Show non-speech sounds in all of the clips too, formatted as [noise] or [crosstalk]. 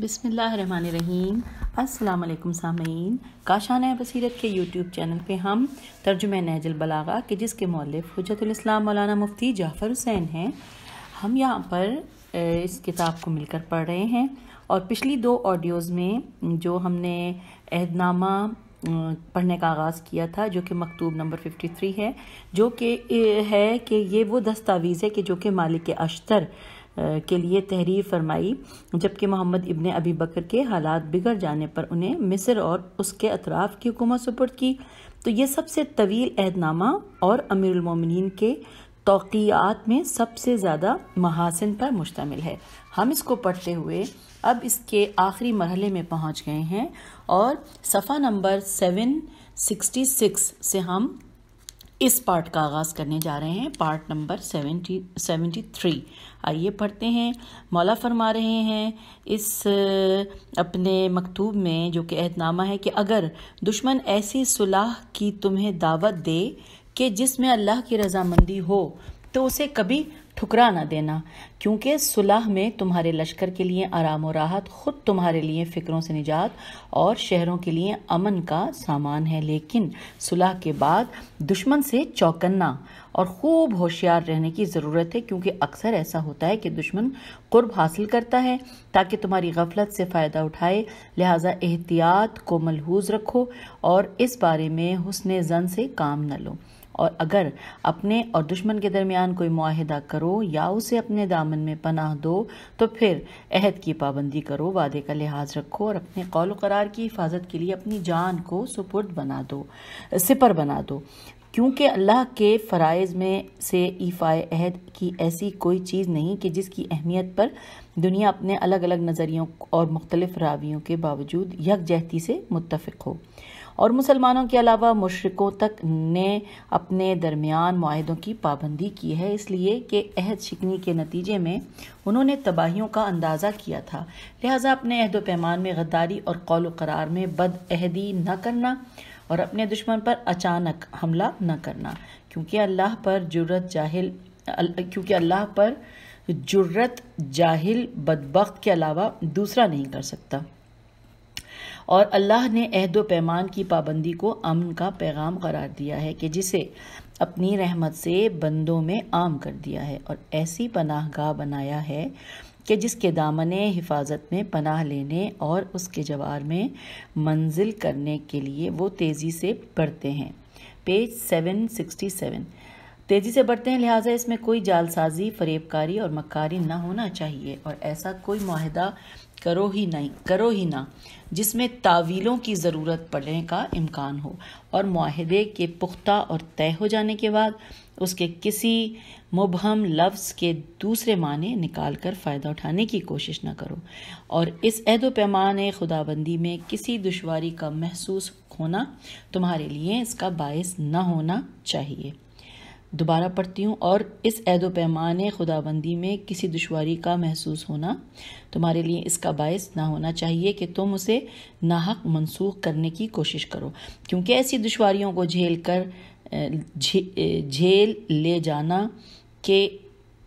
बिसमीम वालेकुम सामीन काशाना बसीरत के यूट्यूब चैनल पे हम तर्जुम नहजल बलागा के जिसके मौलफ हजरतलाम मौलाना मुफ्ती जाफ़र हुसैन हैं हम यहाँ पर इस किताब को मिलकर पढ़ रहे हैं और पिछली दो ऑडियोज़ में जो हमने अहदनामा पढ़ने का आगाज़ किया था जो कि मकतूब नंबर 53 है जो कि है कि ये वो दस्तावेज़ है कि जो कि मालिक अशतर के लिए तहरीर फरमाई जबकि मोहम्मद इबन अबी बकर के हालात बिगड़ जाने पर उन्हें मिस्र और उसके अतराफ़ की हुकूमत सुपुर्द की तो ये सबसे तवील अहदनामा और अमीरमिन के तोक़ियात में सबसे ज़्यादा महासन पर मुश्तमिल है हम इसको पढ़ते हुए अब इसके आखिरी मरहले में पहुंच गए हैं और सफ़ा नंबर सेवन सिक्सटी सिक्स से हम इस पार्ट का आगाज़ करने जा रहे हैं part number seventy seventy three आइए पढ़ते हैं मौला फरमा रहे हैं इस अपने मकतूब में जो कि अहदनामा है कि अगर दुश्मन ऐसी सुलह की तुम्हें दावत दे कि जिसमें अल्लाह की रजामंदी हो तो उसे कभी ठुकरा ना देना क्योंकि सुलह में तुम्हारे लश्कर के लिए आराम और राहत खुद तुम्हारे लिए फ़िक्रों से निजात और शहरों के लिए अमन का सामान है लेकिन सुलह के बाद दुश्मन से चौकन्ना और खूब होशियार रहने की ज़रूरत है क्योंकि अक्सर ऐसा होता है कि दुश्मन कुर्ब हासिल करता है ताकि तुम्हारी गफलत से फ़ायदा उठाए लिहाजा एहतियात को मलहूज रखो और इस बारे में हुसन जन से काम न लो और अगर अपने और दुश्मन के दरमियान कोई माहिदा करो या उसे अपने दामन में पनाह दो तो फिर अहद की पाबंदी करो वादे का लिहाज रखो और अपने कौल करार की हिफाजत के लिए अपनी जान को सुपुर्द बना दो सिपर बना दो क्योंकि अल्लाह के फ़राइज़ में से ईफ़ाए अहद की ऐसी कोई चीज़ नहीं कि जिसकी अहमियत पर दुनिया अपने अलग अलग नज़रियों और मुख्तलिफ रावियों के बावजूद यकजहती से मुतफ़ हो और मुसलमानों के अलावा मुशरकों तक ने अपने दरमियान माहों की पाबंदी की है इसलिए कि अहद शिकनी के नतीजे में उन्होंने तबाहियों का अंदाज़ा किया था लिहाजा अपने अहद पैमान में गद्दारी और कौल करार में बदअहदी न करना और अपने दुश्मन पर अचानक हमला न करना क्योंकि अल्लाह पर जरूरत जाहिल क्योंकि अल्लाह पर जुर्रत जाहिल बदबक के अलावा दूसरा नहीं कर सकता और अल्लाह ने अहद पैमान की पाबंदी को अमन का पैगाम करार दिया है कि जिसे अपनी रहमत से बंदों में आम कर दिया है और ऐसी पनाह गाह बनाया है कि जिसके दामन हिफाजत में पनाह लेने और उसके जवार में मंजिल करने के लिए वो तेज़ी से बढ़ते हैं पेज 767 तेज़ी से बढ़ते हैं लिहाजा इसमें कोई जालसाजी फरेबकारी और मकारी ना होना चाहिए और ऐसा कोई माहदा करो ही नहीं करो ही ना जिसमें तावीलों की ज़रूरत पड़ने का इम्कान हो और माहदे के पुख्ता और तय हो जाने के बाद उसके किसी मुबहम लफ्ज़ के दूसरे माने निकाल कर फ़ायदा उठाने की कोशिश ना करो और इस अहद पैमान खुदाबंदी में किसी दुशारी का महसूस होना तुम्हारे लिए इसका बायस ना होना चाहिए दोबारा पढ़ती हूँ और इस ऐदो पैमाने खुदाबंदी में किसी दुशारी का महसूस होना तुम्हारे लिए इसका बायस ना होना चाहिए कि तुम उसे नाहक मनसूख करने की कोशिश करो क्योंकि ऐसी दुशारियों को झेल कर झेल ले जाना के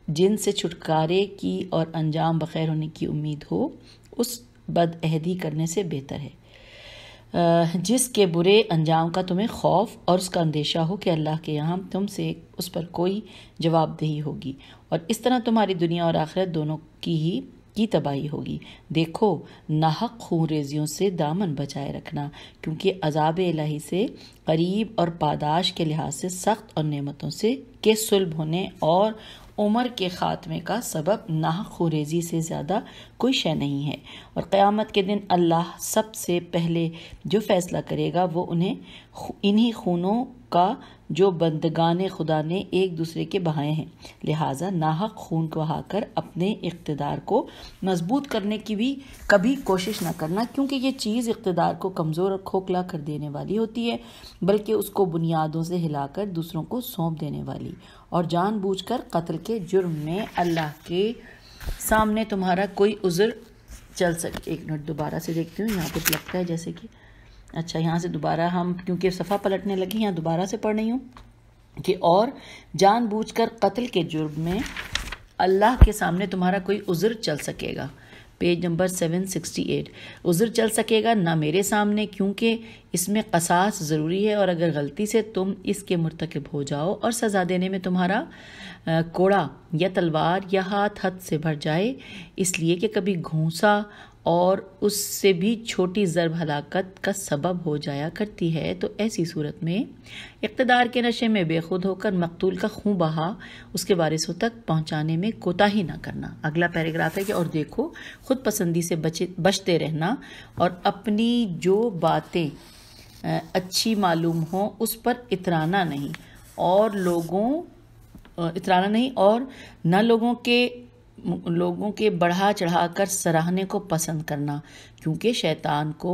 जिनसे छुटकारे की और अंजाम बखैर होने की उम्मीद हो उस बदअहदी करने से बेहतर है जिसके बुरे अंजाम का तुम्हें खौफ और उसका अंदेशा हो कि अल्लाह के यहाँ तुमसे उस पर कोई जवाबदेही होगी और इस तरह तुम्हारी दुनिया और आखिरत दोनों की ही की तबाही होगी देखो नाहक खून रेजियों से दामन बचाए रखना क्योंकि अजाब इलाही से करीब और पादाश के लिहाज से सख्त और नेमतों से के सुलभ होने और उमर के ख़ात्मे का सबब खुरेजी से ज़्यादा कोई शय नहीं है और क़्यामत के दिन अल्लाह सबसे पहले जो फ़ैसला करेगा वो उन्हें इन्हीं खूनों का जो बंदगान खुदा ने एक दूसरे के बहाए हैं लिहाजा नाहक खून को बहाकर अपने इकतदार को मजबूत करने की भी कभी कोशिश ना करना क्योंकि ये चीज़ इकतदार को कमज़ोर और खोखला कर देने वाली होती है बल्कि उसको बुनियादों से हिलाकर दूसरों को सौंप देने वाली और जानबूझकर कत्ल के जुर्म में अल्लाह के सामने तुम्हारा कोई उज़र चल सके एक मिनट दोबारा से देखती हूँ यहाँ पर लगता है जैसे कि अच्छा यहाँ से दोबारा हम क्योंकि सफ़ा पलटने लगी यहाँ दोबारा से पढ़ रही हूँ कि और जानबूझकर कत्ल के जुर्म में अल्लाह के सामने तुम्हारा कोई उज़र चल सकेगा पेज नंबर 768 उज़र चल सकेगा ना मेरे सामने क्योंकि इसमें कसास ज़रूरी है और अगर गलती से तुम इसके मरतकब हो जाओ और सज़ा देने में तुम्हारा कोड़ा या तलवार या हाथ हद से भर जाए इसलिए कि कभी घूसा और उससे भी छोटी ज़रब हलाकत का सबब हो जाया करती है तो ऐसी सूरत में इकतदार के नशे में बेखुद होकर मकतूल का खूँ बहा उसके वारिसों तक पहुँचाने में कोताही ना करना अगला पैराग्राफ है कि और देखो खुद पसंदी से बचे बचते रहना और अपनी जो बातें अच्छी मालूम हों उस पर इतराना नहीं और लोगों इतराना नहीं और न लोगों के लोगों के बढ़ा चढ़ाकर सराहने को पसंद करना क्योंकि शैतान को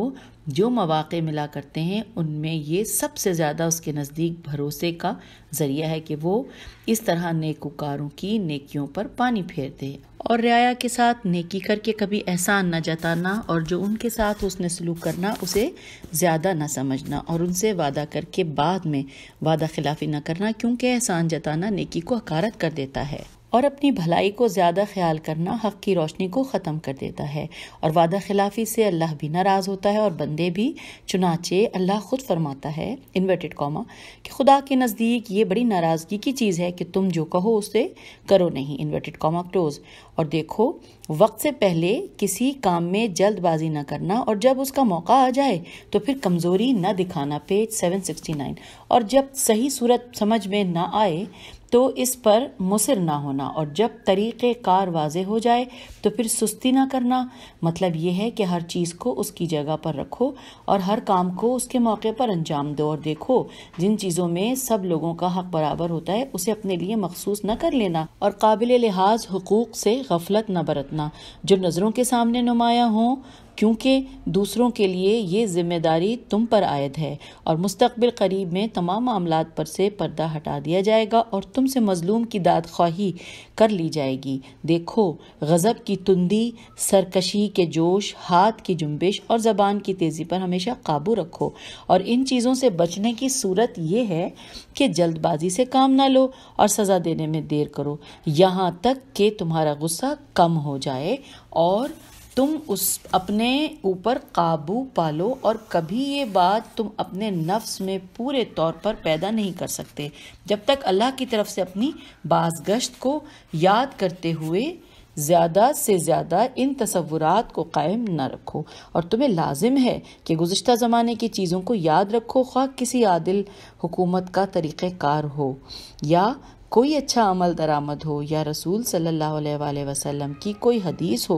जो मौाक़े मिला करते हैं उनमें ये सबसे ज़्यादा उसके नज़दीक भरोसे का ज़रिया है कि वो इस तरह नेकुकारों की नेकियों पर पानी फेर दे और रियाया के साथ नेकी करके कभी एहसान न जताना और जो उनके साथ उसने सलूक करना उसे ज़्यादा ना समझना और उनसे वादा करके बाद में वादा खिलाफी न करना क्योंकि एहसान जताना नेकी को हकारत कर देता है और अपनी भलाई को ज़्यादा ख्याल करना हक़ की रोशनी को ख़त्म कर देता है और वादा खिलाफी से अल्लाह भी नाराज़ होता है और बंदे भी चुनाचे अल्लाह खुद फरमाता है इन्वर्टेड कॉमा कि खुदा के नज़दीक ये बड़ी नाराज़गी की चीज़ है कि तुम जो कहो उसे करो नहीं इन्वर्टेड कॉमा क्लोज़ और देखो वक्त से पहले किसी काम में जल्दबाजी ना करना और जब उसका मौका आ जाए तो फिर कमज़ोरी ना दिखाना पेज सेवन और जब सही सूरत समझ में ना आए तो इस पर मुसर ना होना और जब तरीक़े कार वाजे हो जाए तो फिर सुस्ती ना करना मतलब यह है कि हर चीज़ को उसकी जगह पर रखो और हर काम को उसके मौके पर अंजाम दो और देखो जिन चीज़ों में सब लोगों का हक बराबर होता है उसे अपने लिए मखसूस न कर लेना और काबिल लिहाज हकूक़ से गफलत न बरतना जो नज़रों के सामने नुमाया हों क्योंकि दूसरों के लिए ये जिम्मेदारी तुम पर आयद है और मुस्तबिल करीब में तमाम मामला पर से पर्दा हटा दिया जाएगा और तुमसे मजलूम की दाद ख्वाही कर ली जाएगी देखो गज़ब की तुंदी सरकशी के जोश हाथ की जुम्बिश और ज़बान की तेज़ी पर हमेशा काबू रखो और इन चीज़ों से बचने की सूरत यह है कि जल्दबाजी से काम ना लो और सज़ा देने में देर करो यहाँ तक कि तुम्हारा गुस्सा कम हो जाए और तुम उस अपने ऊपर काबू पालो और कभी ये बात तुम अपने नफ्स में पूरे तौर पर पैदा नहीं कर सकते जब तक अल्लाह की तरफ से अपनी बाजगश्त को याद करते हुए ज़्यादा से ज़्यादा इन तस्वुरात को कायम न रखो और तुम्हें लाजिम है कि गुज्त ज़माने की चीज़ों को याद रखो ख़्वा किसी आदिल हुकूमत का तरीक़ार हो या कोई अच्छा अमल दरामद हो या रसूल सल्लल्लाहु अलैहि वसल्लम की कोई हदीस हो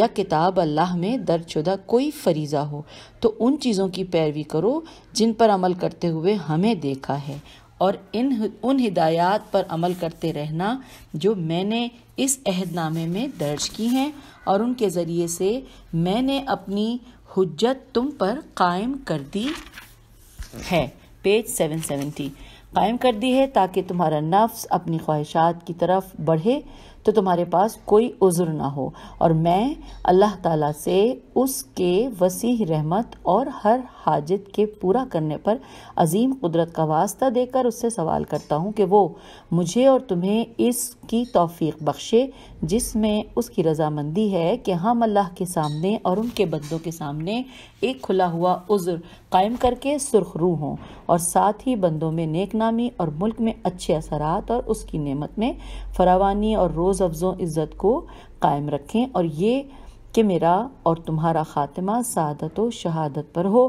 या किताब अल्लाह में दर्जशुदा कोई फरीज़ा हो तो उन चीज़ों की पैरवी करो जिन पर अमल करते हुए हमें देखा है और इन उन हिदायत पर अमल करते रहना जो मैंने इस अहदनामे में दर्ज की हैं और उनके ज़रिए से मैंने अपनी हजत तुम पर कायम कर दी है पेज सेवन सेवेंटी कायम कर दी है ताकि तुम्हारा नफ्स अपनी ख्वाहिशात की तरफ बढ़े तो तुम्हारे पास कोई उज़र ना हो और मैं अल्लाह ताला से उसके वसीह रहमत और हर हाजत के पूरा करने पर अजीम कुदरत का वास्ता देकर उससे सवाल करता हूँ कि वो मुझे और तुम्हें इसकी तौफीक बख्शे जिसमें उसकी रजामंदी है कि हम अल्लाह के सामने और उनके बंदों के सामने एक खुला हुआ उज़र कायम करके सुरख रू हों और साथ ही बंदों में नेकनामी और मुल्क में अच्छे असरात और उसकी नेमत में फरावानी और रोज़ रोज़ अफजों इज़्ज़त को कायम रखें और ये कि मेरा और तुम्हारा ख़ात्मा सदत व शहादत पर हो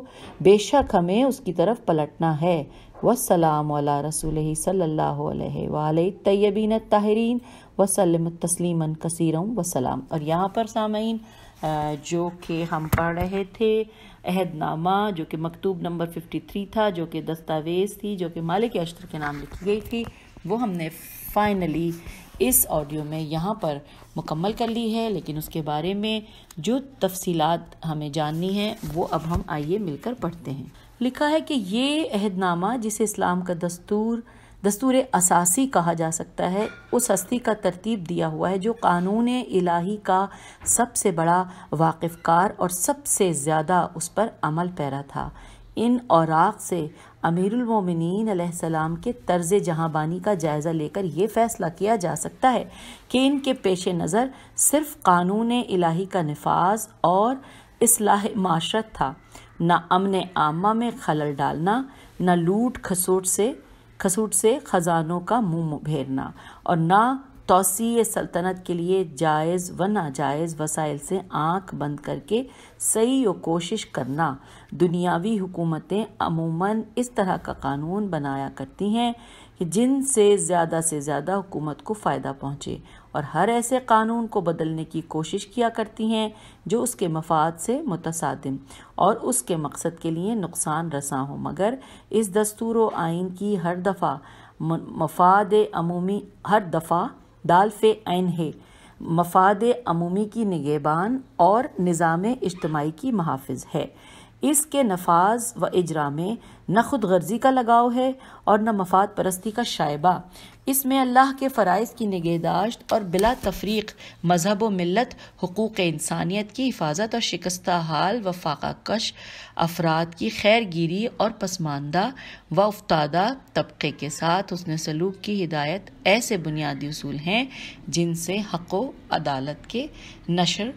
बेशक हमें उसकी तरफ पलटना है वसलाम रसूल सल्ला तयबीन ताहरीन वसलम तस्लीम कसरम वसलाम और यहाँ पर सामीन जो कि हम पढ़ रहे थे अहदनामा जो कि मकतूब नंबर 53 था जो कि दस्तावेज़ थी जो कि मालिक अश्तर के नाम लिखी गई थी वो हमने फ़ाइनली इस ऑडियो में यहाँ पर मुकम्मल कर ली है लेकिन उसके बारे में जो तफसीलात हमें जाननी है वो अब हम आइए मिलकर पढ़ते हैं लिखा है कि ये अहदनामा जिसे इस्लाम का दस्तूर दस्तूर असासी कहा जा सकता है उस हस्ती का तरतीब दिया हुआ है जो कानून इलाही का सबसे बड़ा वाकिफ़कार और सबसे ज़्यादा उस पर अमल पैरा था इन औराक से अमीरमिन सलाम के तर्ज जहाँबानी का जायज़ा लेकर यह फ़ैसला किया जा सकता है कि इनके पेश नज़र सिर्फ कानून इलाही का नफाज और असलाह माशरत था न अमन आमा में खलल डालना न लूट खसूट से खसूट से ख़जानों का मुंह भेरना और ना तोसी सल्तनत के लिए जायज़ व नाजायज़ वसाइल से आँख बंद करके सही व कोशिश करना दुनियावी हुकूमतें अमूमन इस तरह का कानून बनाया करती हैं कि जिनसे ज़्यादा से ज़्यादा हुकूमत को फ़ायदा पहुँचे और हर ऐसे कानून को बदलने की कोशिश किया करती हैं जो उसके मफाद से मुतसादम और उसके मकसद के लिए नुकसान रसा हो मगर इस दस्तूर आइन की हर दफ़ा मफाद अमूमी हर दफ़ा दाल फ़े ऐन है मफाद अमूमी की निगेबान और निज़ाम इज्तमाही की महाफ़ है इसके नफाज व इजरा में न खुद गर्जी का लगाव है और न मफाद परस्ती का शायबा इसमें अल्लाह के फ़रज़ की निगहदाश्त और बिला तफरीक मजहब व मिलत हकूक़ इंसानियत की हिफाजत और शिकस्त हाल व फाकाकश अफराद की खैर गिरी और पसमानदा व उफ्तादा तबके के साथ उसने सलूक की हिदायत ऐसे बुनियादी असूल हैं जिनसे हक व अदालत के नशर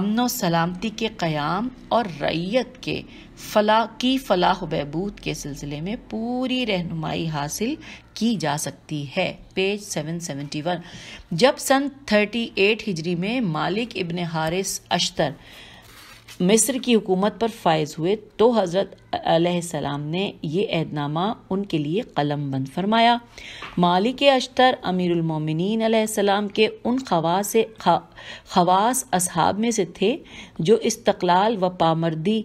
अमन व सलामती के क़्याम और रैयत के फला की फलाह बहबूद के सिलसिले में पूरी रहनुमाई हासिल की जा सकती है पेज 771 जब सन 38 हिजरी में मालिक इब्न हारिस अश्तर मिस्र की हुकूमत पर फायज हुए तो हज़रत सलाम ने यह अहदनामा उनके लिए कलम बंद फरमाया मालिक अश्तर अमीरमिन सलाम के उन खवास खवास असहाब में से थे जो इस्तलाल व पामर्दी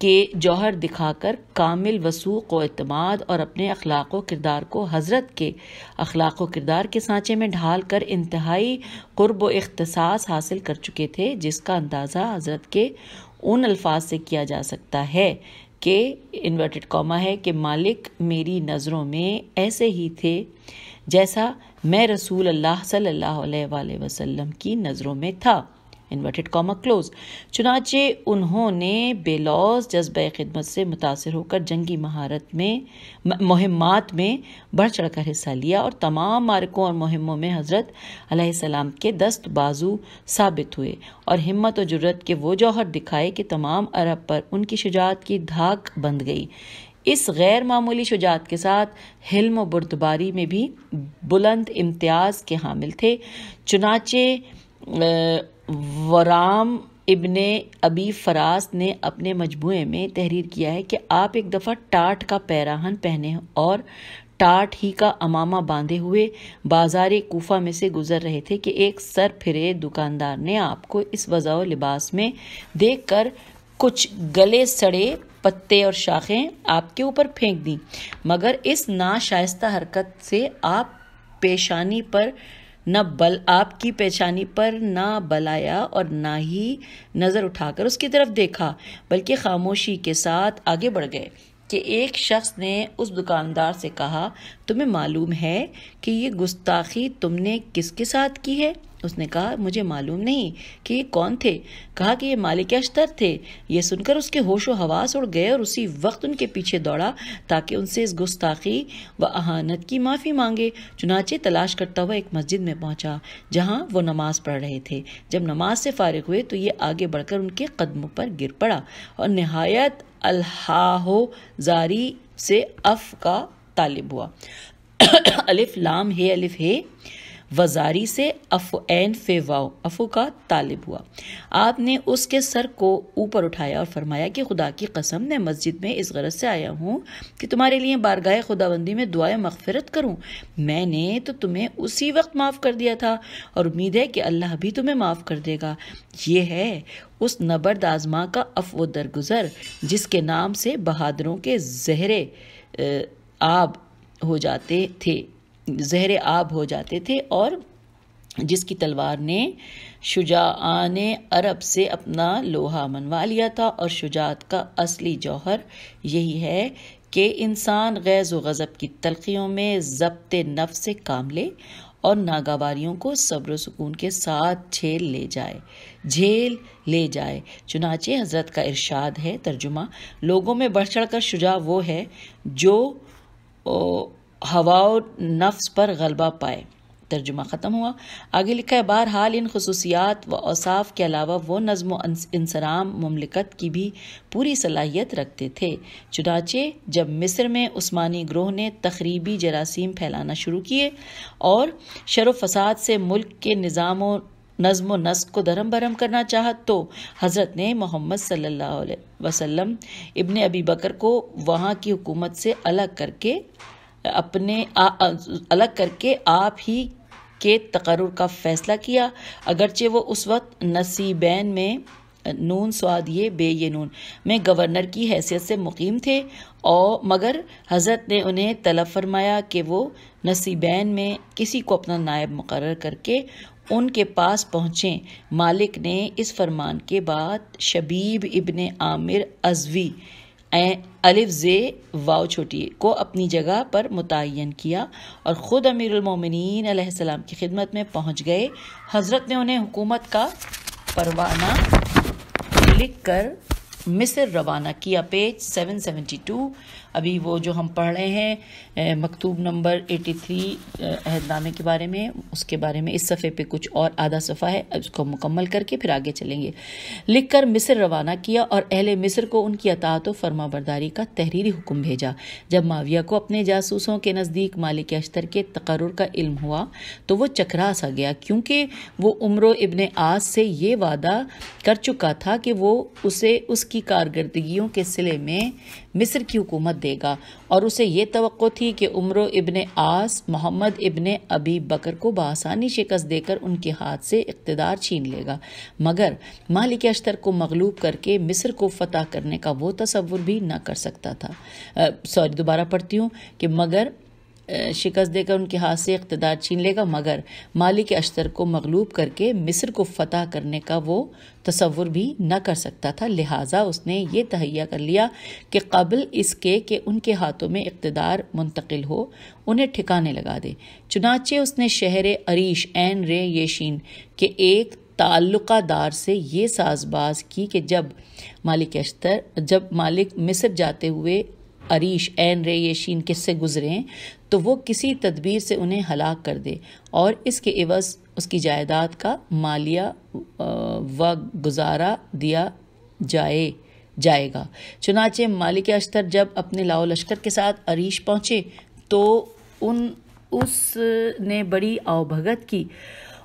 के जौहर दिखाकर कामिल वसूक व अतमाद और अपने अखलाक व किरदार को हज़रत के अखलाक व किरदार के सांचे में ढाल कर इंतहाई कुर्ब व अख्तसास हासिल कर चुके थे जिसका अंदाज़ा हज़रत के उन अल्फाज से किया जा सकता है कि इन्वर्टेड कॉमा है कि मालिक मेरी नज़रों में ऐसे ही थे जैसा मैं रसूल अल्लाह सल्लल्लाहु अलैहि वसल्लम की नज़रों में था इन्वर्टेड कॉमा क्लोज चुनाचे उन्होंने बेलौस जज्ब खिदमत से मुतासर होकर जंगी महारत में मुहिमात में बढ़ चढ़ कर हिस्सा लिया और तमाम मार्कों और मुहिमों में हज़रत सलाम के दस्त बाजू साबित हुए और हिम्मत और जरूरत के वो जौहर दिखाए कि तमाम अरब पर उनकी शुजात की धाक बंध गई इस गैर मामूली शुजात के साथ हिल्म बुरदबारी में भी बुलंद इम्तियाज़ के हामिल थे चुनाचे वराम इब्ने अबी फरास ने अपने मजबूए में तहरीर किया है कि आप एक दफ़ा टाट का पैराहन पहने और टाट ही का अमामा बांधे हुए बाजार कोफा में से गुजर रहे थे कि एक सर फिरे दुकानदार ने आपको इस वजाओ लिबास में देखकर कुछ गले सड़े पत्ते और शाखें आपके ऊपर फेंक दी मगर इस नाशाइस्ता हरकत से आप पेशानी पर न बल आपकी पहचानी पर ना बलाया और ना ही नज़र उठाकर उसकी तरफ देखा बल्कि खामोशी के साथ आगे बढ़ गए कि एक शख्स ने उस दुकानदार से कहा तुम्हें मालूम है कि ये गुस्ताखी तुमने किसके साथ की है उसने कहा मुझे मालूम नहीं कि ये कौन थे कहा कि ये मालिक अश्तर थे ये सुनकर उसके होशो हवास उड़ गए और उसी वक्त उनके पीछे दौड़ा ताकि उनसे इस गुस्ताखी व अहानत की माफ़ी मांगे चुनाचे तलाश करता हुआ एक मस्जिद में पहुंचा जहां वो नमाज पढ़ रहे थे जब नमाज से फारिग हुए तो ये आगे बढ़कर उनके कदमों पर गिर पड़ा और नहायत अल्हाहो जारी से अफ का तालिब हुआ [coughs] अलिफ लाम हे अलिफ हे वजारी से अफोन फेवाओ अफ़ो का तालिब हुआ आपने उसके सर को ऊपर उठाया और फरमाया कि खुदा की कसम मैं मस्जिद में इस गरज से आया हूँ कि तुम्हारे लिए बारगाह खुदाबंदी में दुआ मगफरत करूँ मैंने तो तुम्हें उसी वक्त माफ़ कर दिया था और उम्मीद है कि अल्लाह भी तुम्हें माफ़ कर देगा ये है उस नबर्द आजमा का अफव दरगुजर जिसके नाम से बहादुरों के जहरे आब हो जाते थे जहर आब हो जाते थे और जिसकी तलवार ने शुजा ने अरब से अपना लोहा मनवा लिया था और शुजात का असली जौहर यही है कि इंसान गैज़ व गज़ब की तलखियों में जब्त नफ से काम ले और नागावारियों को सब्र सुकून के साथ झेल ले जाए झेल ले जाए चुनाचे हजरत का इरशाद है तर्जुमा लोगों में बढ़ चढ़ कर शुजा वो है जो ओ, हवा नफ्स पर गलबा पाए तर्जुमा ख़त्म हुआ आगे लिखा है बहरहाल इन खसूसियात व औसाफ के अलावा वो नज़म इंसराम ममलिकत की भी पूरी सलाहियत रखते थे चुनाचे जब मिस्र में उस्मानी ग्रोह ने तकरीबी जरासीम फैलाना शुरू किए और शर फसाद से मुल्क के निज़ाम नज़म नस्क को धर्म भरम करना चाह तो हज़रत ने मोहम्मद सल्ला वसम इबन अबी बकर को वहाँ की हुकूमत से अलग करके अपने आ, आ, अलग करके आप ही के तकर का फैसला किया अगरचे वो उस वक्त नसीबैन में नून स्वाद ये बे ये नून में गवर्नर की हैसियत से मुकीम थे और मगर हज़रत ने उन्हें तलब फरमाया कि वो नसीबैन में किसी को अपना नायब मुकर करके उनके पास पहुँचें मालिक ने इस फरमान के बाद शबीब इबन आमिर अजवी ए, अलिफ जे वाव छोटी को अपनी जगह पर मुतन किया और ख़ुद अमीरमिन सलाम की खिदमत में पहुंच गए हज़रत ने उन्हें हुकूमत का परवाना लिख कर मिस्र रवाना किया पेज 772 अभी वो जो हम पढ़ रहे हैं मकतूब नंबर 83 अहदनामे के बारे में उसके बारे में इस सफ़े पे कुछ और आधा सफ़ा है उसको मुकम्मल करके फिर आगे चलेंगे लिख कर मिस्र रवाना किया और अहल मिस्र को उनकी अतात फरमा बरदारी का तहरीरी हुक्म भेजा जब माविया को अपने जासूसों के नज़दीक मालिक अश्तर के तकर का इल्म हुआ तो वह चकरा सा गया क्योंकि वो उम्र इबन आस से ये वादा कर चुका था कि वो उसे उसकी कारदगियों के सिले में मिस्र की हुकूमत देगा और उसे ये तो थी कि उम्र इबन आस मोहम्मद इबन अबी बकर को बसानी शिकस्त देकर उनके हाथ से इकतदार छीन लेगा मगर मालिक अश्तर को मगलूब करके मिस्र को फतेह करने का वो तस्वुर भी ना कर सकता था सॉरी दोबारा पढ़ती हूँ कि मगर शिकस्त देकर उनके हाथ से इकतदार छीन लेगा मगर माली के अश्तर को मगलूब करके मिस्र को फतह करने का वो तस्वुर भी न कर सकता था लिहाजा उसने ये तहैया कर लिया कि कबल इसके कि उनके हाथों में इकतदार मुंतकिल हो उन्हें ठिकाने लगा दे चुनाचे उसने शहर अरीश एन रे येशीन के एक ताल्लुकादार से ये साजबाज की कि जब मालिक अश्तर जब मालिक मिस्र जाते हुए अरीश एन रे ये शीन किससे गुजरे तो वो किसी तदबीर से उन्हें हलाक कर दे और इसके एवज उसकी जायदाद का मालिया व गुजारा दिया जाए जाएगा चुनाचे मालिक अश्तर जब अपने लाओ लश्कर के साथ अरीश पहुँचे तो उन उसने बड़ी अवभगत की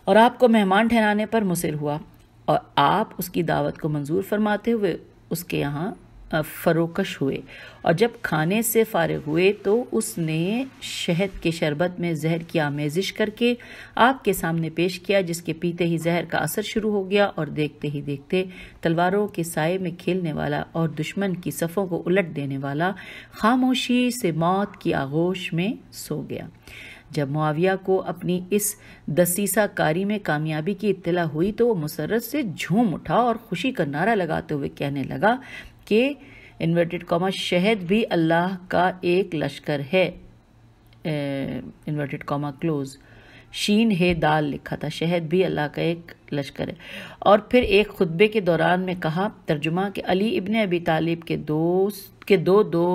और आपको मेहमान ठहराने पर मुसर हुआ और आप उसकी दावत को मंजूर फरमाते हुए उसके यहाँ फरोकश हुए और जब खाने से फारग हुए तो उसने शहद के शरबत में जहर की आमेजिश करके आग के सामने पेश किया जिसके पीते ही जहर का असर शुरू हो गया और देखते ही देखते तलवारों के साय में खेलने वाला और दुश्मन की सफ़ों को उलट देने वाला खामोशी से मौत की आगोश में सो गया जब मुआविया को अपनी इस दसीसा कारी में कामयाबी की इत्तला हुई तो वो मुसरत से झूम उठा और खुशी का नारा लगाते हुए कहने लगा के इन्वर्टेड कॉमा शहद भी अल्लाह का एक लश्कर है इन्वर्टेड कॉमा क्लोज शीन है दाल लिखा था शहद भी अल्लाह का एक लश्कर है और फिर एक खुतबे के दौरान में कहा तर्जुमा कि अली इबन अबी तालिब के दोस्त के दो दो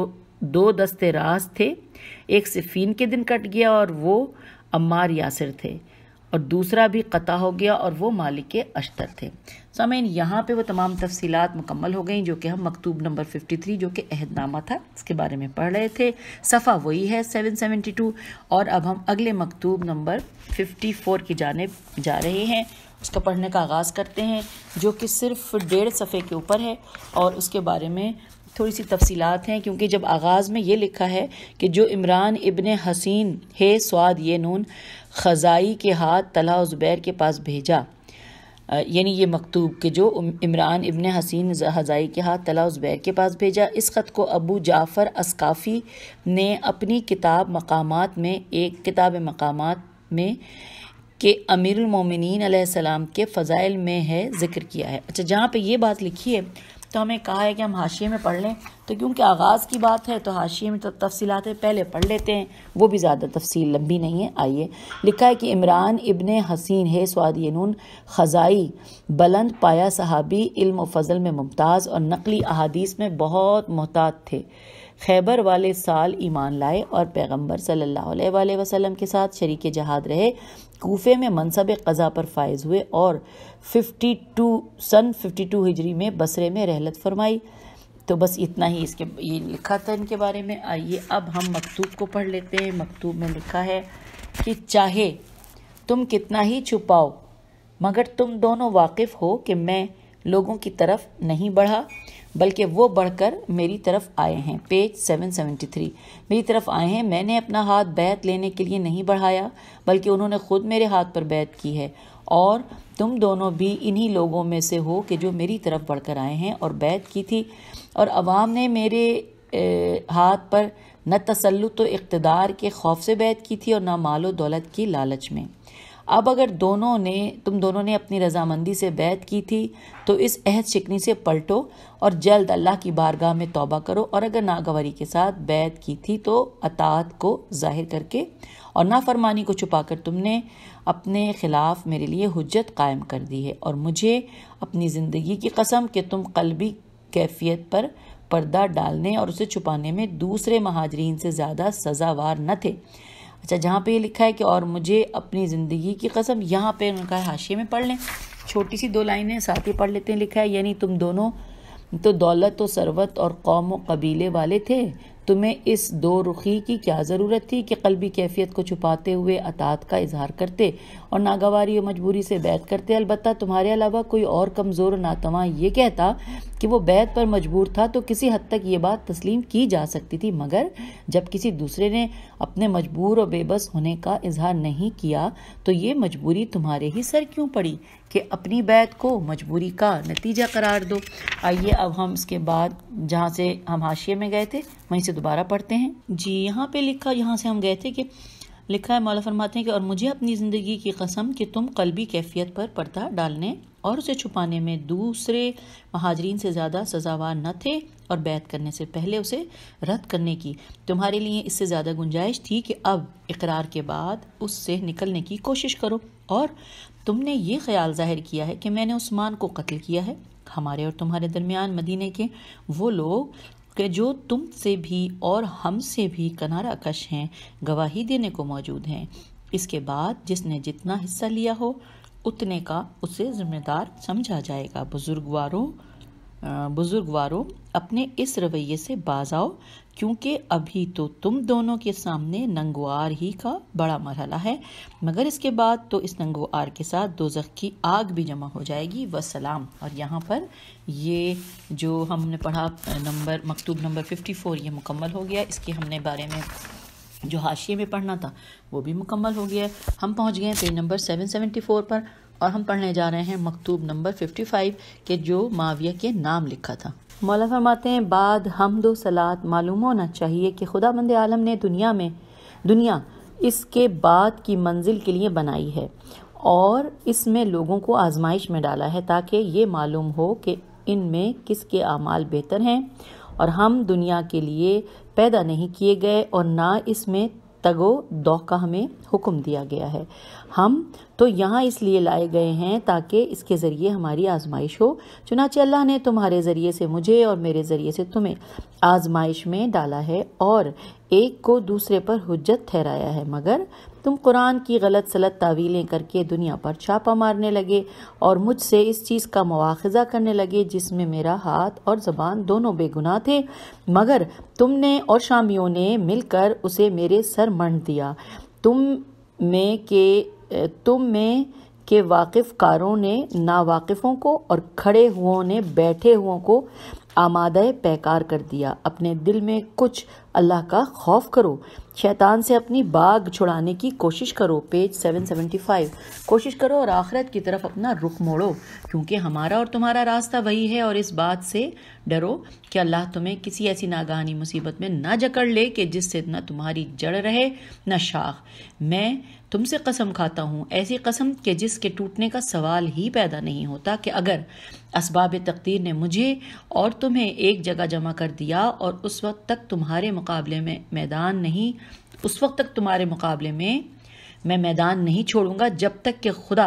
दो दस्ते रास थे एक सिफीन के दिन कट गया और वो अम्मार यासिर थे और दूसरा भी क़ता हो गया और वो मालिक के अश्तर थे सामीन यहाँ पे वो तमाम तफसीलात मुकम्मल हो गई जो कि हम मकतूब नंबर 53 जो कि अहदनामा था इसके बारे में पढ़ रहे थे सफ़ा वही है 772 और अब हम अगले मकतूब नंबर 54 की जानब जा रहे हैं उसका पढ़ने का आगाज़ करते हैं जो कि सिर्फ डेढ़ सफ़े के ऊपर है और उसके बारे में थोड़ी सी तफसीलात हैं क्योंकि जब आगाज़ में ये लिखा है कि जो इमरान इबन हसीन है स्वाद ये नून ख़जाई के हाथ तला ज़ुबैर के पास भेजा यानी ये मकतूब के जो इमरान इबन हसीन हज़ाई के हाथ तला उज़बैर के पास भेजा इस ख़त को अबू जाफ़र असकाफ़ी ने अपनी किताब मकामात में एक किताब मकामात में के अमीरमिन के फ़ज़ाइल में है ज़िक्र किया है अच्छा जहाँ पे ये बात लिखी है तो हमें कहा है कि हम हाशिए में पढ़ लें तो क्योंकि आगाज़ की बात है तो हाशिए में तो तफसीलात पहले पढ़ लेते हैं वो भी ज़्यादा तफसील लंबी नहीं है आइए लिखा है कि इमरान इबन हसीन है स्वादी नून ख़ज़ाई बुलंद पाया सहाबी इल्म फ़जल में मुमताज़ और नकली अहादीस में बहुत मोहताज थे खैबर वाले साल ईमान लाए और पैगम्बर सल्ला वसलम के साथ शरीक जहाद रहे कोफे में मनसब कज़ा पर फायज हुए और फिफ्टी टू सन फिफ्टी टू हिजरी में बसरे में रहलत फरमाई तो बस इतना ही इसके ये लिखा था इनके बारे में आइए अब हम मकतूब को पढ़ लेते हैं मकतूब में लिखा है कि चाहे तुम कितना ही छुपाओ मगर तुम दोनों वाकिफ़ हो कि मैं लोगों की तरफ नहीं बढ़ा बल्कि वो बढ़कर मेरी तरफ आए हैं पेज 773 मेरी तरफ आए हैं मैंने अपना हाथ बैत लेने के लिए नहीं बढ़ाया बल्कि उन्होंने खुद मेरे हाथ पर बैत की है और तुम दोनों भी इन्हीं लोगों में से हो कि जो मेरी तरफ बढ़कर आए हैं और बैत की थी और अवाम ने मेरे ए, हाथ पर न तसल्लु तो इकतदार के खौफ से बैत की थी और ना मालो दौलत की लालच में अब अगर दोनों ने तुम दोनों ने अपनी रजामंदी से बैत की थी तो इस अहद शिकनी से पलटो और जल्द अल्लाह की बारगाह में तोबा करो और अगर नागवारी के साथ बैत की थी तो अतात को जाहिर करके और ना फरमानी को छुपा कर तुमने अपने ख़िलाफ़ मेरे लिए हजत कायम कर दी है और मुझे अपनी ज़िंदगी की कसम कि तुम कलबी कैफियत पर पर्दा डालने और उसे छुपाने में दूसरे महाजरीन से ज़्यादा सज़ावार न थे अच्छा जहाँ पे ये लिखा है कि और मुझे अपनी ज़िंदगी की कसम यहाँ पे उनका हाशिए में पढ़ लें छोटी सी दो लाइनें साथ ही पढ़ लेते हैं लिखा है यानी तुम दोनों तो दौलत व तो सरवत और कौम व कबीले वाले थे तुम्हें इस दो रुखी की क्या ज़रूरत थी कि कलबी कैफियत को छुपाते हुए अतात का इजहार करते और नागवारी और मजबूरी से बैत करते अलबत् तुम्हारे अलावा कोई और कमज़ोर नातवा ये कहता कि वो बैत पर मजबूर था तो किसी हद तक ये बात तस्लीम की जा सकती थी मगर जब किसी दूसरे ने अपने मजबूर और बेबस होने का इजहार नहीं किया तो ये मजबूरी तुम्हारे ही सर क्यों पड़ी कि अपनी बैत को मजबूरी का नतीजा करार दो आइए अब हम इसके बाद जहाँ से हम हाशिए में गए थे वहीं से दोबारा पढ़ते हैं जी यहाँ पे लिखा यहाँ से हम गए थे कि लिखा है मौला फरमाते हैं कि और मुझे अपनी ज़िंदगी की कसम कि तुम कलबी कैफियत पर पर्दा डालने और उसे छुपाने में दूसरे महाजरीन से ज़्यादा सजावार न थे और बैत करने से पहले उसे रद्द करने की तुम्हारे लिए इससे ज़्यादा गुंजाइश थी कि अब इकरार के बाद उससे निकलने की कोशिश करो और तुमने ये ख्याल जाहिर किया है कि मैंने उस्मान को कत्ल किया है हमारे और तुम्हारे दरमियान मदीने के वो लोग कि जो तुमसे भी और हमसे भी कनारा कश हैं गवाही देने को मौजूद हैं इसके बाद जिसने जितना हिस्सा लिया हो उतने का उसे जिम्मेदार समझा जाएगा बुजुर्गवारों बुज़ुर्गवारों अपने इस रवैये से बाज आओ क्योंकि अभी तो तुम दोनों के सामने नंगवार ही का बड़ा मरहला है मगर इसके बाद तो इस नंगवार के साथ दोजख की आग भी जमा हो जाएगी वसलाम और यहाँ पर ये जो हमने पढ़ा नंबर मकतूब नंबर फिफ्टी फ़ोर ये मुकम्मल हो गया इसके हमने बारे में जो हाशिए में पढ़ना था वो भी मुकम्मल हो गया हम पहुँच गए page number seven seventy four पर और हम पढ़ने जा रहे हैं मकतूब नंबर 55 के जो माविया के नाम लिखा था मौला फरमाते हैं बाद दो सलात मालूम होना चाहिए कि खुदा बंद आलम ने दुनिया में दुनिया इसके बाद की मंजिल के लिए बनाई है और इसमें लोगों को आजमाइश में डाला है ताकि ये मालूम हो कि इनमें किसके अमाल बेहतर हैं और हम दुनिया के लिए पैदा नहीं किए गए और ना इसमें तगो दौ का हमें हुक्म दिया गया है हम तो यहाँ इसलिए लाए गए हैं ताकि इसके ज़रिए हमारी आजमाइश हो चुनाचे अल्लाह ने तुम्हारे ज़रिए से मुझे और मेरे ज़रिए से तुम्हें आजमाइश में डाला है और एक को दूसरे पर हजत ठहराया है मगर तुम कुरान की गलत सलत तावीलें करके दुनिया पर छापा मारने लगे और मुझसे इस चीज़ का मुआखजा करने लगे जिसमें मेरा हाथ और ज़बान दोनों बेगुनाह थे मगर तुमने और शामियों ने मिलकर उसे मेरे सर मंड दिया तुम में के तुम में कि वाकिफ़ कारों ने नावाकिफ़ों को और खड़े हुओं ने बैठे हुओं को आमादा पैकार कर दिया अपने दिल में कुछ अल्लाह का खौफ करो शैतान से अपनी बाग छुड़ाने की कोशिश करो पेज 775 कोशिश करो और आखिरत की तरफ अपना रुख मोड़ो क्योंकि हमारा और तुम्हारा रास्ता वही है और इस बात से डरो कि अल्लाह तुम्हें किसी ऐसी नागानी मुसीबत में ना जकड़ ले कि जिससे ना तुम्हारी जड़ रहे ना शाख मैं तुमसे कसम खाता हूँ ऐसी कसम कि जिसके टूटने का सवाल ही पैदा नहीं होता कि अगर इसबाब तकदीर ने मुझे और तुम्हें एक जगह जमा कर दिया और उस वक्त तक तुम्हारे मुकाबले में मैदान नहीं उस वक्त तक तुम्हारे मुकाबले में मैं मैदान नहीं छोड़ूंगा जब तक कि खुदा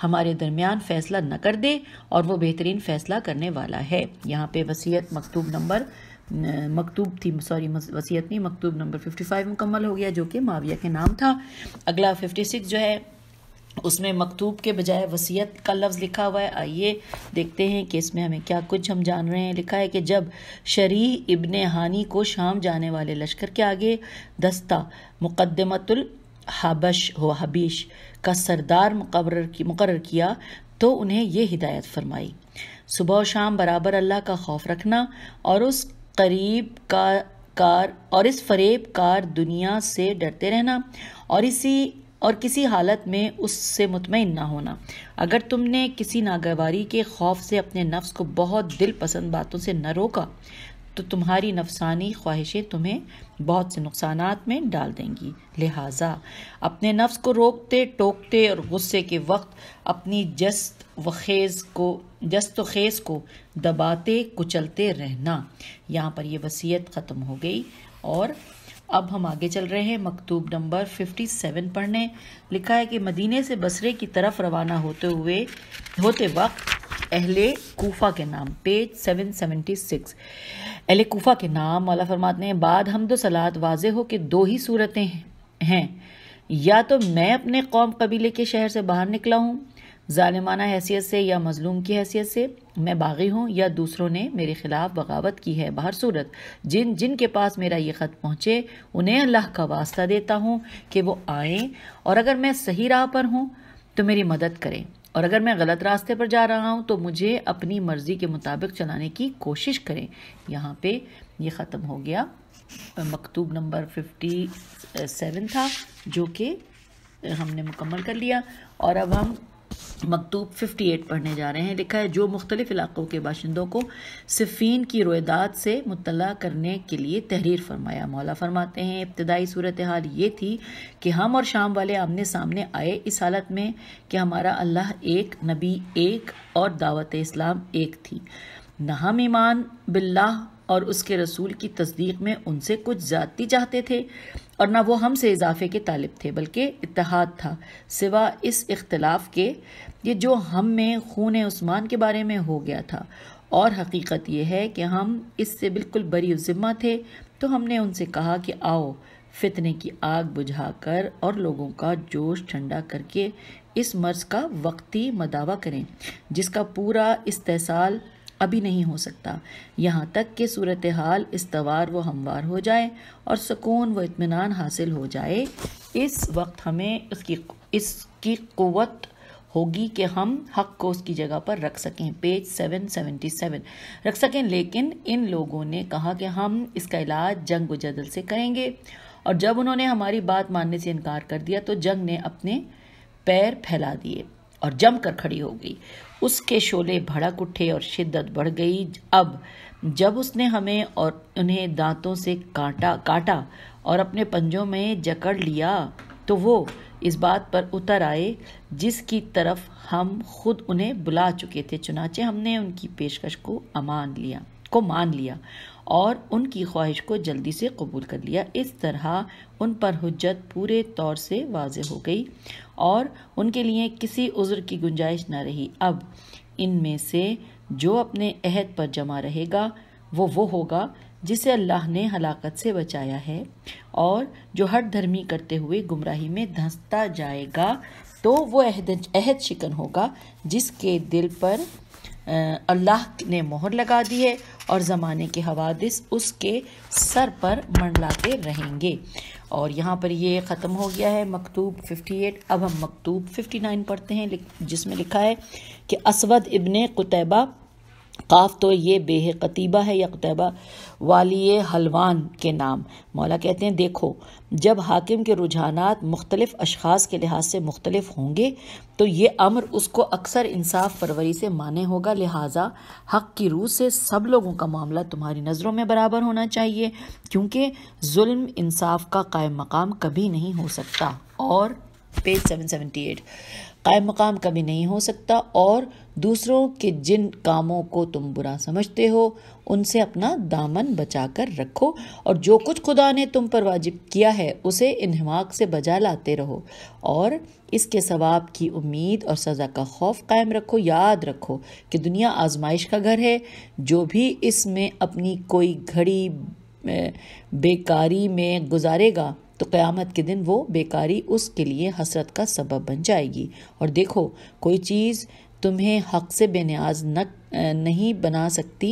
हमारे दरमियान फ़ैसला न कर दे और वो बेहतरीन फ़ैसला करने वाला है यहाँ पे वसीयत मकतूब नंबर मकतूब थी सॉरी वसीयत नहीं मकतूब नंबर फिफ्टी फाइव मुकम्मल हो गया जो कि माविया के नाम था अगला फिफ्टी सिक्स जो है उसमें मकतूब के बजाय वसीयत का लफ्ज़ लिखा हुआ है आइए देखते हैं कि इसमें हमें क्या कुछ हम जान रहे हैं लिखा है कि जब शरी इब्न हानी को शाम जाने वाले लश्कर के आगे दस्ता मुकदमतुल हबश हो हबीश का सरदार मुकर मुकर किया तो उन्हें यह हिदायत फरमाई सुबह और शाम बराबर अल्लाह का खौफ रखना और उस करीब का कार और इस फरेब कार दुनिया से डरते रहना और इसी और किसी हालत में उससे मुतमिन ना होना अगर तुमने किसी नागवारी के खौफ से अपने नफ्स को बहुत दिल पसंद बातों से न रोका तो तुम्हारी नफसानी ख्वाहिशें तुम्हें बहुत से नुकसान में डाल देंगी लिहाजा अपने नफ्स को रोकते टोकते और गुस्से के वक्त अपनी जस्त वखेज़ को जस्त खेज़ को दबाते कुचलते रहना यहाँ पर यह वसीयत ख़त्म हो गई और अब हम आगे चल रहे हैं मकतूब नंबर 57 पढ़ने लिखा है कि मदीने से बसरे की तरफ रवाना होते हुए होते वक्त अहले कोफा के नाम पेज 776 अहल कोफ़ा के नाम मौला फरमाते हैं बाद हम दो तो सलात वाज हो कि दो ही सूरतें हैं या तो मैं अपने कौम कबीले के शहर से बाहर निकला हूँ ालिमाना हैसियत से या मजलूम की हैसियत से मैं बागी हूँ या दूसरों ने मेरे ख़िलाफ़ बगावत की है बाहर सूरत जिन जिन के पास मेरा ये ख़त पहुँचे उन्हें अल्लाह का वास्ता देता हूँ कि वो आएँ और अगर मैं सही राह पर हूँ तो मेरी मदद करें और अगर मैं गलत रास्ते पर जा रहा हूँ तो मुझे अपनी मर्ज़ी के मुताबिक चलाने की कोशिश करें यहाँ पे ये ख़त्म हो गया मकतूब नंबर फिफ्टी सेवन था जो कि हमने मुकम्मल कर लिया और अब हम मकतूब 58 पढ़ने जा रहे हैं लिखा है जो मुख्तलिफ इलाक़ों के बाशिंदों को सिफीन की रोयदात से मुतला करने के लिए तहरीर फरमाया मौला फरमाते हैं इब्तदाई सूरत हाल ये थी कि हम और शाम वाले आमने सामने आए इस हालत में कि हमारा अल्लाह एक नबी एक और दावत इस्लाम एक थी न हम ईमान बिल्ला और उसके रसूल की तस्दीक में उनसे कुछ जाति चाहते थे और ना वो हमसे इजाफे के तालब थे बल्कि इतिहाद था सिवा इस इख्तलाफ के ये जो हम में खून उस्मान के बारे में हो गया था और हकीकत यह है कि हम इससे बिल्कुल बरी ज़िम्मा थे तो हमने उनसे कहा कि आओ फितने की आग बुझाकर और लोगों का जोश ठंडा करके इस मर्ज़ का वक्ती मदावा करें जिसका पूरा इस्तेसाल अभी नहीं हो सकता यहाँ तक कि सूरत हाल इस्तवार व हमवार हो जाए और सुकून व इतमान हासिल हो जाए इस वक्त हमें उसकी इसकी क़वत होगी कि हम हक को उसकी जगह पर रख सकें पेज 777 रख सकें लेकिन इन लोगों ने कहा कि हम इसका इलाज जंग व जदल से करेंगे और जब उन्होंने हमारी बात मानने से इनकार कर दिया तो जंग ने अपने पैर फैला दिए और जमकर खड़ी हो गई उसके शोले भड़क उठे और शिद्दत बढ़ गई अब जब उसने हमें और उन्हें दांतों से काटा काटा और अपने पंजों में जकड़ लिया तो वो इस बात पर उतर आए जिसकी तरफ हम खुद उन्हें बुला चुके थे चुनाचे हमने उनकी पेशकश को अमान लिया को मान लिया और उनकी ख्वाहिश को जल्दी से कबूल कर लिया इस तरह उन पर हजत पूरे तौर से वाज हो गई और उनके लिए किसी उज़्र की गुंजाइश ना रही अब इनमें से जो अपने अहद पर जमा रहेगा वो वो होगा जिसे अल्लाह ने हलाकत से बचाया है और जो हट धर्मी करते हुए गुमराही में धंसता जाएगा तो वो अहद शिकन होगा जिसके दिल पर अल्लाह ने मोहर लगा दी है और ज़माने के हवादिस उसके सर पर मंडलाते रहेंगे और यहाँ पर ये ख़त्म हो गया है मकतूब 58 अब हम मकतूब 59 पढ़ते हैं जिसमें लिखा है कि असवद इबन कुतैबा काफ तो ये बेह कतीबा है यकतबा वाली हलवान के नाम मौला कहते हैं देखो जब हाकिम के रुझानात मुख्तलिफ अशास के लिहाज से मुख्तलिफ होंगे तो ये अमर उसको अक्सर इंसाफ फरवरी से माने होगा लिहाजा हक की रूह से सब लोगों का मामला तुम्हारी नज़रों में बराबर होना चाहिए क्योंकि जुल्म इंसाफ का कायम मकाम कभी नहीं हो सकता और पेज सेवन सेवेंटी एट कायम मकाम कभी नहीं हो सकता और दूसरों के जिन कामों को तुम बुरा समझते हो उनसे अपना दामन बचाकर रखो और जो कुछ खुदा ने तुम पर वाजिब किया है उसे इन्हमाक से बजा लाते रहो और इसके सवाब की उम्मीद और सज़ा का खौफ कायम रखो याद रखो कि दुनिया आजमाइश का घर है जो भी इसमें अपनी कोई घड़ी बेकारी में गुजारेगा तो क़यामत के दिन वो बेकारी उसके लिए हसरत का सबब बन जाएगी और देखो कोई चीज़ तुम्हें हक से बेनियाज न नहीं बना सकती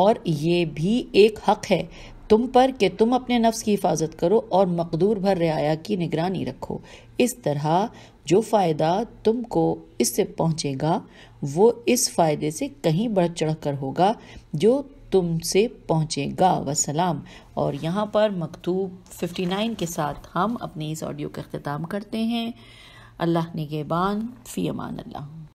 और ये भी एक हक है तुम पर कि तुम अपने नफ्स की हिफाजत करो और मकदूर भर रियाया की निगरानी रखो इस तरह जो फ़ायदा तुमको इससे पहुँचेगा वो इस फ़ायदे से कहीं बढ़ चढ़ कर होगा जो तुमसे पहुँचेगा वसलाम और यहाँ पर मकतूब 59 के साथ हम अपने इस ऑडियो का अख्ताम करते हैं अल्लाह निगेबान फ़ी अमान अल्लाह